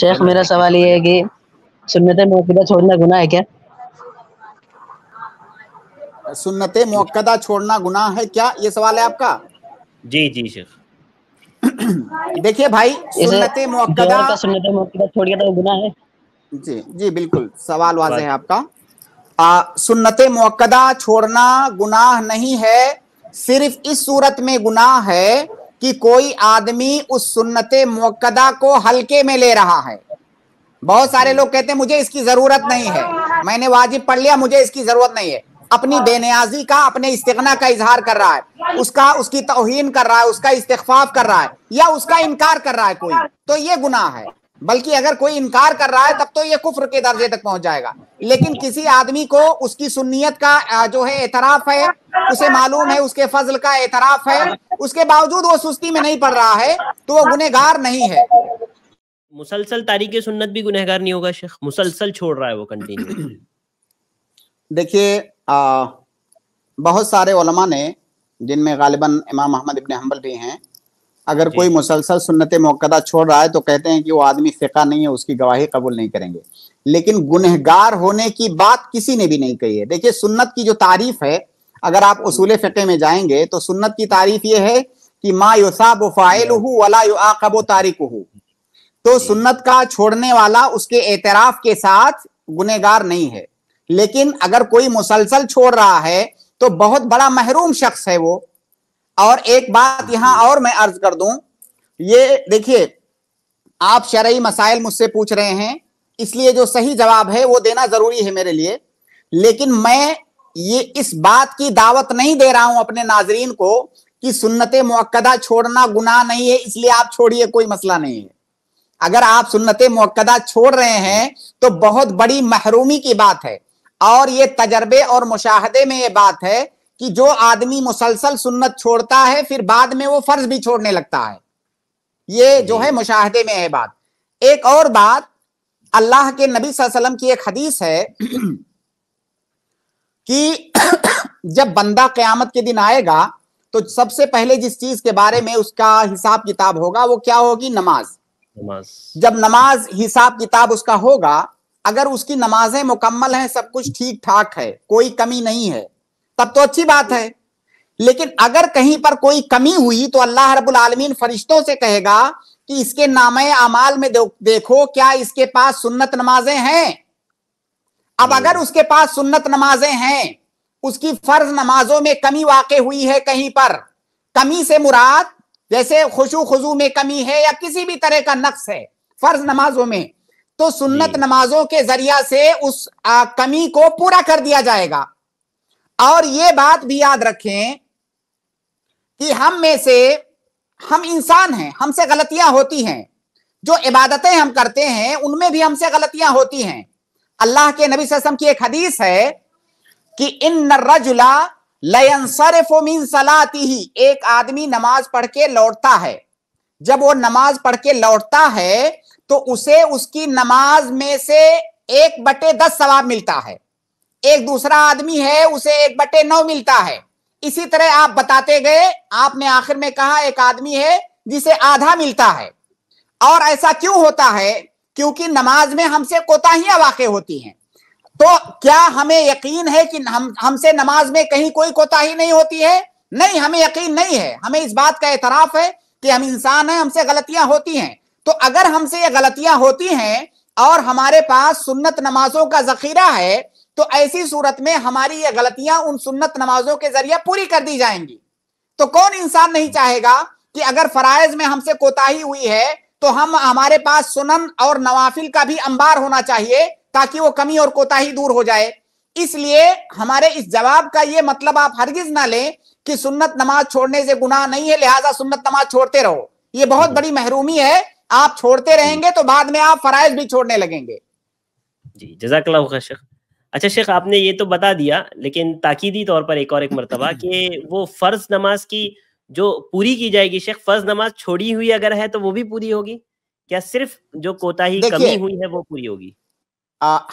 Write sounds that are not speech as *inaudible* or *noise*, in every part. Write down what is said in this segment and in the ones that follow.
शेख मेरा सवाल ये है कि सुन्नत मौकदा छोड़ना गुना है क्या सुन्नत मौकदा छोड़ना गुनाह है क्या ये सवाल है आपका जी जी शेख देखिए भाई सुन्नत मौकदा सुन्नत मौकदा छोड़ गया तो गुना है जी जी बिल्कुल सवाल वाजे है आपका आ, सुन्नत मौकदा छोड़ना गुनाह नहीं है सिर्फ इस सूरत में गुनाह है कि कोई आदमी उस सुन्नत मोकदा को हल्के में ले रहा है बहुत सारे लोग कहते हैं मुझे इसकी जरूरत नहीं है मैंने वाजिब पढ़ लिया मुझे इसकी जरूरत नहीं है अपनी बेनियाजी का अपने इस्तना का इजहार कर रहा है उसका उसकी तोहन कर रहा है उसका इस्तफाफ कर रहा है या उसका इनकार कर रहा है कोई तो ये गुनाह है बल्कि अगर कोई इनकार कर रहा है तब तो ये कुफर के दर्जे तक पहुंच जाएगा लेकिन किसी आदमी को उसकी सुन्नियत का जो है एतराफ है उसे मालूम है उसके फजल का एतराफ है उसके बावजूद वो सुस्ती में नहीं पड़ रहा है तो वो गुनहगार नहीं है मुसलसल तारीख सुन्नत भी गुनहगार नहीं होगा शेख मुसलसल छोड़ रहा है वो कंटिन्यू *clears throat* देखिए बहुत सारे ने जिनमें गालिबा इमाम अहमद इबन हम्बल भी हैं अगर कोई मुसलसल सुन्नत मौकदा छोड़ रहा है तो कहते हैं कि वो आदमी फिका नहीं है उसकी गवाही कबूल नहीं करेंगे लेकिन गुनहगार होने की बात किसी ने भी नहीं कही है देखिए सुन्नत की जो तारीफ है अगर आप उसूल फ़िके में जाएंगे तो सुन्नत की तारीफ ये है कि माँ युसाब फ़ाइल वला कबो तारिक तो सुन्नत का छोड़ने वाला उसके एतराफ के साथ गुनहगार नहीं है लेकिन अगर कोई मुसलसल छोड़ रहा है तो बहुत बड़ा महरूम शख्स है वो और एक बात यहां और मैं अर्ज कर दूं ये देखिए आप शरई मसाइल मुझसे पूछ रहे हैं इसलिए जो सही जवाब है वो देना जरूरी है मेरे लिए लेकिन मैं ये इस बात की दावत नहीं दे रहा हूं अपने नाजरीन को कि सुन्नत मुक्दा छोड़ना गुनाह नहीं है इसलिए आप छोड़िए कोई मसला नहीं है अगर आप सुन्नत मुक्दा छोड़ रहे हैं तो बहुत बड़ी महरूमी की बात है और ये तजर्बे और मुशाहदे में ये बात है कि जो आदमी मुसलसल सुन्नत छोड़ता है फिर बाद में वो फर्ज भी छोड़ने लगता है ये जो है मुशाहदे में है बात एक और बात अल्लाह के नबी वसल्लम की एक हदीस है *clears throat* कि *clears throat* जब बंदा क्यामत के दिन आएगा तो सबसे पहले जिस चीज के बारे में उसका हिसाब किताब होगा वो क्या होगी नमाज नमाज जब नमाज हिसाब किताब उसका होगा अगर उसकी नमाजें मुकम्मल हैं सब कुछ ठीक ठाक है कोई कमी नहीं है तब तो अच्छी बात है लेकिन अगर कहीं पर कोई कमी हुई तो अल्लाह रबुल आलमीन फरिश्तों से कहेगा कि इसके नाम अमाल में देखो क्या इसके पास सुन्नत नमाजें हैं अब हम्म। अगर उसके पास सुन्नत नमाजें हैं उसकी फर्ज नमाजों में कमी वाक़ हुई है कहीं पर कमी से मुराद जैसे खुशू खुजू में कमी है या किसी भी तरह का नक्स है फर्ज नमाजों में तो सुन्नत नमाजों के जरिया से उस आ, कमी को पूरा कर दिया जाएगा और ये बात भी याद रखें कि हम में से हम इंसान हैं हमसे गलतियां होती हैं जो इबादतें हम करते हैं उनमें भी हमसे गलतियां होती हैं अल्लाह के नबी वसम की एक हदीस है कि इन रजुला लयनसरफोमिन सलाती ही एक आदमी नमाज पढ़ के लौटता है जब वो नमाज पढ़ के लौटता है तो उसे उसकी नमाज में से एक बटे दस सवाब मिलता है एक दूसरा आदमी है उसे एक बटे नौ मिलता है इसी तरह आप बताते गए आपने आखिर में कहा एक आदमी है जिसे आधा मिलता है और ऐसा क्यों होता है क्योंकि नमाज में हमसे कोताहियां वाकई होती हैं तो क्या हमें यकीन है कि हम हमसे नमाज में कहीं कोई कोताही नहीं होती है नहीं हमें यकीन नहीं है हमें इस बात का एतराफ़ है कि हम इंसान हैं हमसे गलतियां होती हैं तो अगर हमसे ये गलतियां होती हैं और हमारे पास सुन्नत नमाजों का जखीरा है तो ऐसी सूरत में हमारी ये गलतियां उन सुन्नत नमाजों के जरिए पूरी कर दी जाएंगी तो कौन इंसान नहीं चाहेगा कि अगर फराइज में हमसे कोताही हुई है तो हम हमारे पास सुनन और नवाफिल का भी अंबार होना चाहिए ताकि वो कमी और कोताही दूर हो जाए इसलिए हमारे इस जवाब का ये मतलब आप हरगिज ना लें कि सुन्नत नमाज छोड़ने से गुनाह नहीं है लिहाजा सुन्नत नमाज छोड़ते रहो ये बहुत बड़ी महरूमी है आप छोड़ते रहेंगे तो बाद में आप फराइज भी छोड़ने लगेंगे जी जजाकल्ला शेख अच्छा शेख आपने ये तो बता दिया लेकिन ताकीदी तौर पर एक और एक मरतबा *laughs* कि वो फर्ज नमाज की जो पूरी की जाएगी शेख फर्ज नमाज छोड़ी हुई अगर है तो वो भी पूरी होगी क्या सिर्फ जो कोताही कमी हुई है वो पूरी होगी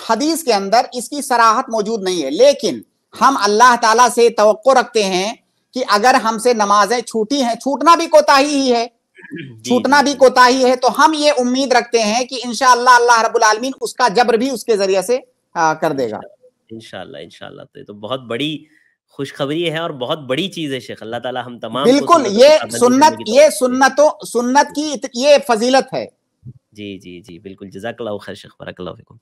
हदीस के अंदर इसकी सराहत मौजूद नहीं है लेकिन हम अल्लाह ताला से तो रखते हैं कि अगर हमसे नमाजें छूटी हैं छूटना भी कोताही ही है *clears throat* छूटना भी कोताही है तो हम ये उम्मीद रखते हैं कि इनशाला अल्लाह रबुल आलमीन उसका जबर भी उसके जरिए से आ, हाँ, कर देगा इनशाला इनशाला तो ये तो बहुत बड़ी खुशखबरी है और बहुत बड़ी चीज है शेख अल्लाह ताला हम तमाम बिल्कुल ये सुन्नत ये सुन्नत सुन्नत की ये फजीलत है जी जी जी बिल्कुल जजाक खैर शेख बरकल्ला